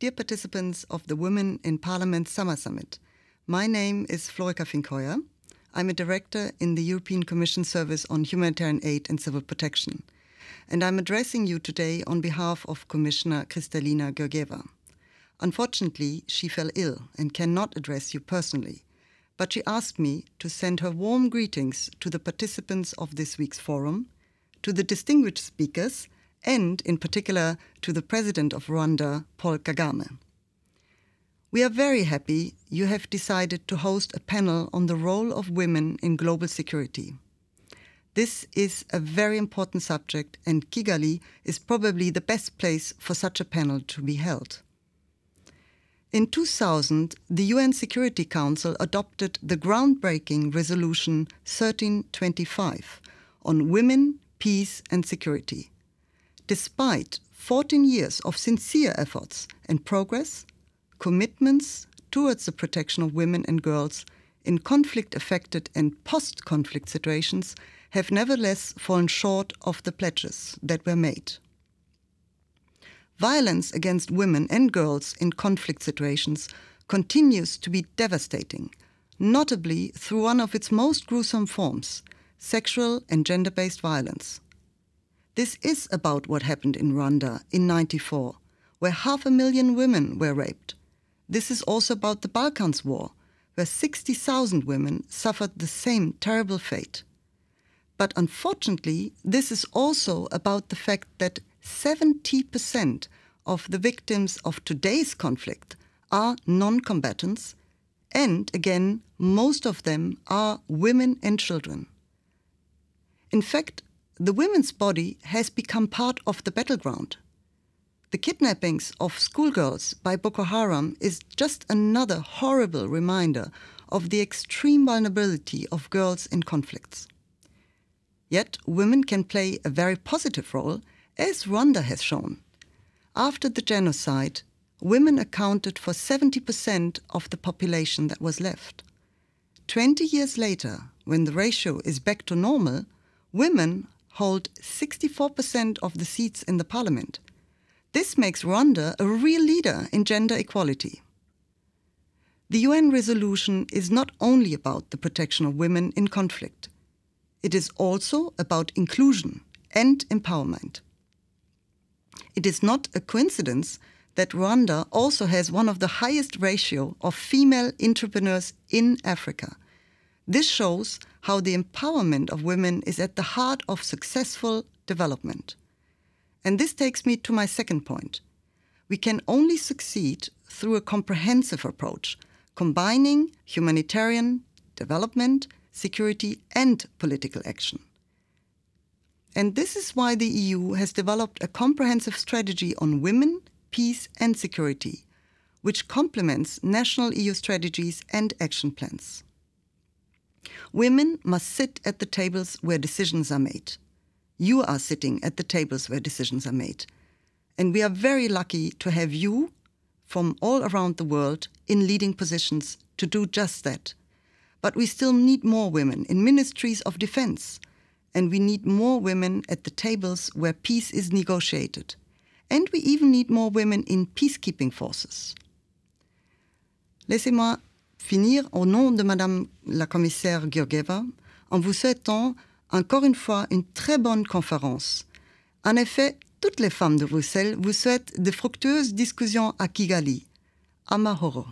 Dear participants of the Women in Parliament Summer Summit, my name is Florica Finkoya. I'm a director in the European Commission Service on Humanitarian Aid and Civil Protection. And I'm addressing you today on behalf of Commissioner Kristalina Georgieva. Unfortunately, she fell ill and cannot address you personally, but she asked me to send her warm greetings to the participants of this week's forum, to the distinguished speakers and in particular to the president of Rwanda, Paul Kagame. We are very happy you have decided to host a panel on the role of women in global security. This is a very important subject, and Kigali is probably the best place for such a panel to be held. In 2000, the UN Security Council adopted the groundbreaking Resolution 1325 on women, peace, and security despite 14 years of sincere efforts and progress, commitments towards the protection of women and girls in conflict affected and post conflict situations have nevertheless fallen short of the pledges that were made. Violence against women and girls in conflict situations continues to be devastating, notably through one of its most gruesome forms sexual and gender based violence this is about what happened in Rwanda in 94, where half a million women were raped. This is also about the Balkans War, where 60,000 women suffered the same terrible fate. But unfortunately, this is also about the fact that 70% of the victims of today's conflict are non combatants, and again, most of them are women and children. In fact, the women's body has become part of the battleground. The kidnappings of schoolgirls by Boko Haram is just another horrible reminder of the extreme vulnerability of girls in conflicts. Yet, women can play a very positive role, as Rwanda has shown. After the genocide, women accounted for 70% of the population that was left. 20 years later, when the ratio is back to normal, women hold 64% of the seats in the parliament. This makes Rwanda a real leader in gender equality. The UN resolution is not only about the protection of women in conflict, it is also about inclusion and empowerment. It is not a coincidence that Rwanda also has one of the highest ratio of female entrepreneurs in Africa. This shows how the empowerment of women is at the heart of successful development. And this takes me to my second point. We can only succeed through a comprehensive approach, combining humanitarian, development, security, and political action. And this is why the EU has developed a comprehensive strategy on women, peace, and security, which complements national EU strategies and action plans. Women must sit at the tables where decisions are made. You are sitting at the tables where decisions are made. And we are very lucky to have you from all around the world in leading positions to do just that. But we still need more women in ministries of defense. And we need more women at the tables where peace is negotiated. And we even need more women in peacekeeping forces. Laissez-moi finir au nom de Madame la commissaire Georgieva en vous souhaitant encore une fois une très bonne conférence. En effet, toutes les femmes de Bruxelles vous souhaitent de fructueuses discussions à Kigali. Amahoro.